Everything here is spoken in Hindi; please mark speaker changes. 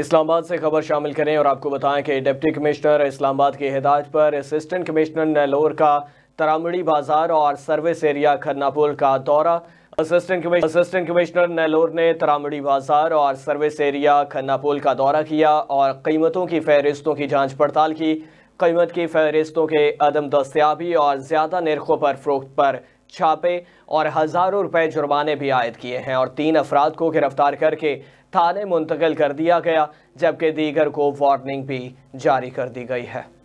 Speaker 1: इस्लामाबाद से खबर शामिल करें और आपको बताएं कि डिप्टी कमिश्नर इस्लामाबाद की हिदायत पर असिस्टेंट कमिश्नर नेलोर का तरामड़ी बाजार और सर्विस एरिया खन्नापुर का दौरा असिस्टेंट असिस्टेंट कमिश्नर नेलोर ने तरामड़ी बाजार और सर्विस एरिया खन्नापुल का दौरा किया और कीमतों की फहरिस्तों की जांच पड़ताल की कीमत की फहरिस्तों के अदम दस्याबी और ज़्यादा नरखों पर फरोख्त पर छापे और हज़ारों रुपए जुर्माने भी आयद किए हैं और तीन अफराद को गिरफ्तार करके थाने मुंतकिल कर दिया गया जबकि दीगर को वार्निंग भी जारी कर दी गई है